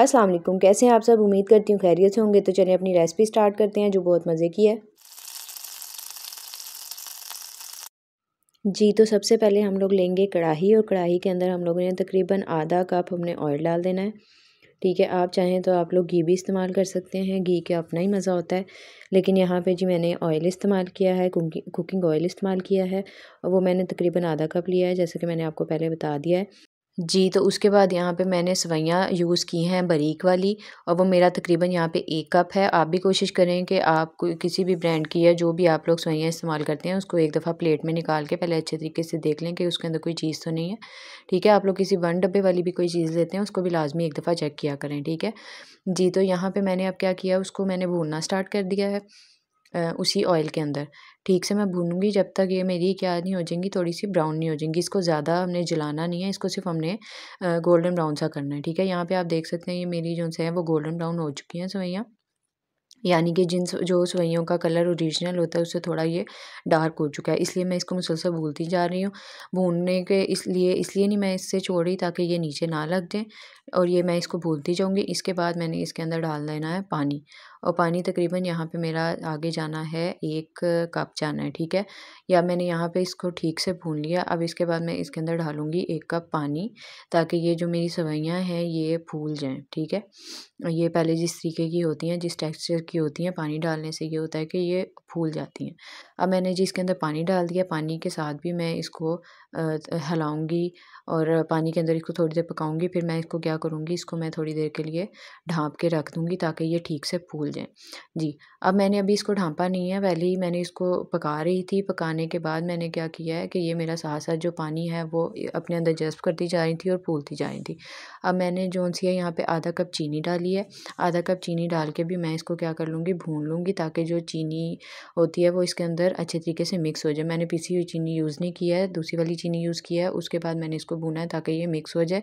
अस्सलाम वालेकुम कैसे हैं आप सब उम्मीद करती हूँ खैरियत से होंगे तो चलिए अपनी रेसिपी स्टार्ट करते हैं जो बहुत मज़े की है जी तो सबसे पहले हम लोग लेंगे कढ़ाई और कढ़ाई के अंदर हम लोगों ने तकरीबन आधा कप हमने ऑयल डाल देना है ठीक है आप चाहें तो आप लोग घी भी इस्तेमाल कर सकते हैं घी का अपना ही मज़ा होता है लेकिन यहाँ पे जी मैंने ऑयल इस्तेमाल किया है कुकिंग ऑयल इस्तेमाल किया है और वो मैंने तकरीबन आधा कप लिया है जैसे कि मैंने आपको पहले बता दिया है जी तो उसके बाद यहाँ पे मैंने सवैयाँ यूज़ की हैं बरीक वाली और वो मेरा तकरीबन यहाँ पे एक कप है आप भी कोशिश करें कि आप कोई किसी भी ब्रांड की या जो भी आप लोग सवैयाँ इस्तेमाल करते हैं उसको एक दफ़ा प्लेट में निकाल के पहले अच्छे तरीके से देख लें कि उसके अंदर कोई चीज़ तो नहीं है ठीक है आप लोग किसी वन डब्बे वाली भी कोई चीज़ लेते हैं उसको भी लाजमी एक दफ़ा चेक किया करें ठीक है जी तो यहाँ पर मैंने अब क्या किया उसको मैंने भूनना स्टार्ट कर दिया है उसी ऑयल के अंदर ठीक से मैं भूनूंगी जब तक ये मेरी क्या नहीं हो जाएंगी थोड़ी सी ब्राउन नहीं हो जाएंगी इसको ज़्यादा हमने जलाना नहीं है इसको सिर्फ हमने गोल्डन ब्राउन सा करना है ठीक है यहाँ पे आप देख सकते हैं ये मेरी जो है वो गोल्डन ब्राउन हो चुकी हैं सवैया यानी कि जिन जो सवैयों का कलर ओरिजिनल होता है उससे थोड़ा ये डार्क हो चुका है इसलिए मैं इसको मुसलसल भूलती जा रही हूँ भूनने के इसलिए इसलिए नहीं मैं इससे छोड़ी ताकि ये नीचे ना लग जाए और ये मैं इसको भूलती जाऊँगी इसके बाद मैंने इसके अंदर डाल देना है पानी और पानी तकरीबन यहाँ पे मेरा आगे जाना है एक कप जाना है ठीक है या मैंने यहाँ पे इसको ठीक से भून लिया अब इसके बाद मैं इसके अंदर डालूँगी एक कप पानी ताकि ये जो मेरी सवैयाँ हैं ये फूल जाएँ ठीक है ये पहले जिस तरीके की होती हैं जिस टेक्सचर की होती हैं पानी डालने से ये होता है कि ये फूल जाती हैं अब मैंने जी इसके अंदर पानी डाल दिया पानी के साथ भी मैं इसको हलाऊँगी और पानी के अंदर इसको थोड़ी देर पकाऊंगी फिर मैं इसको क्या करूँगी इसको मैं थोड़ी देर के लिए ढाँप के रख दूँगी ताकि ये ठीक से फूल जाए जी अब मैंने अभी इसको ढाँपा नहीं है पहले ही मैंने इसको पका रही थी पकाने के बाद मैंने क्या किया है कि ये मेरा साथ साथ जो पानी है वो अपने अंदर जस्ब करती जा रही थी और फूलती जा रही थी अब मैंने जो सी है यहाँ पर आधा कप चीनी डाली है आधा कप चीनी डाल के भी मैं इसको क्या कर कर लूँगी भून लूँगी ताकि जो चीनी होती है वो इसके अंदर अच्छे तरीके से मिक्स हो जाए मैंने पीसी हुई चीनी यूज़ नहीं किया है दूसरी वाली चीनी यूज़ किया है उसके बाद मैंने इसको भुना है ताकि ये मिक्स हो जाए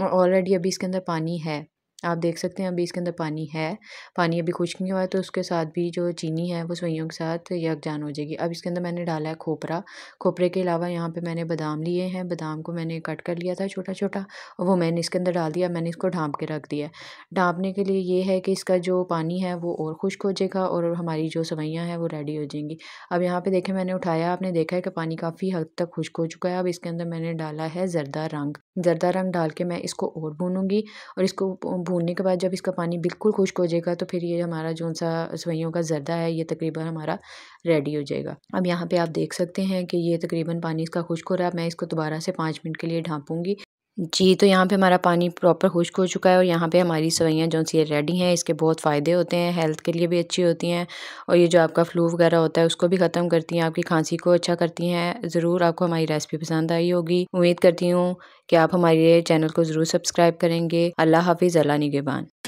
और ऑलरेडी अभी इसके अंदर पानी है आप देख सकते हैं अभी इसके अंदर पानी है पानी अभी खुश्क नहीं हुआ है तो उसके साथ भी जो चीनी है वो सवैयों के साथ यकजान हो जाएगी अब इसके अंदर मैंने डाला है खोपरा खोपरे के अलावा यहाँ पे मैंने बादाम लिए हैं बादाम को मैंने कट कर लिया था छोटा छोटा और वो मैंने इसके अंदर डाल दिया मैंने इसको ढाँप के रख दिया ढाँपने के लिए ये है कि इसका जो पानी है वो और खुश्क हो जाएगा और हमारी जो सवैयाँ हैं वो रेडी हो जाएंगी अब यहाँ पर देखें मैंने उठाया आपने देखा है कि पानी काफ़ी हद तक खुश्क हो चुका है अब इसके अंदर मैंने डाला है जरदा रंग जरदा रंग डाल के मैं इसको और भूनूंगी और इसको भूनने के बाद जब इसका पानी बिल्कुल खुश्क हो जाएगा तो फिर ये हमारा जो सा सवैयों का ज़रदा है ये तकरीबन हमारा रेडी हो जाएगा अब यहाँ पे आप देख सकते हैं कि ये तकरीबन पानी इसका खुश्क हो रहा है मैं इसको दोबारा से पाँच मिनट के लिए ढांपूंगी जी, तो यहाँ पे हमारा पानी प्रॉपर खुश्क हो चुका है और यहाँ पे हमारी सवैयाँ जो-सी रेडी हैं, इसके बहुत फ़ायदे होते हैं, हेल्थ के लिए भी अच्छी होती हैं और ये जो आपका फ्लू वगैरह होता है उसको भी ख़त्म करती हैं, आपकी खांसी को अच्छा करती हैं। ज़रूर आपको हमारी रेसिपी पसंद आई होगी, उम्मीद करती हूँ कि आप हमारे चैनल को ज़रूर सब्सक्राइब करेंगे। अल्लाह हाफ़िज़, अल्लाह निगेबान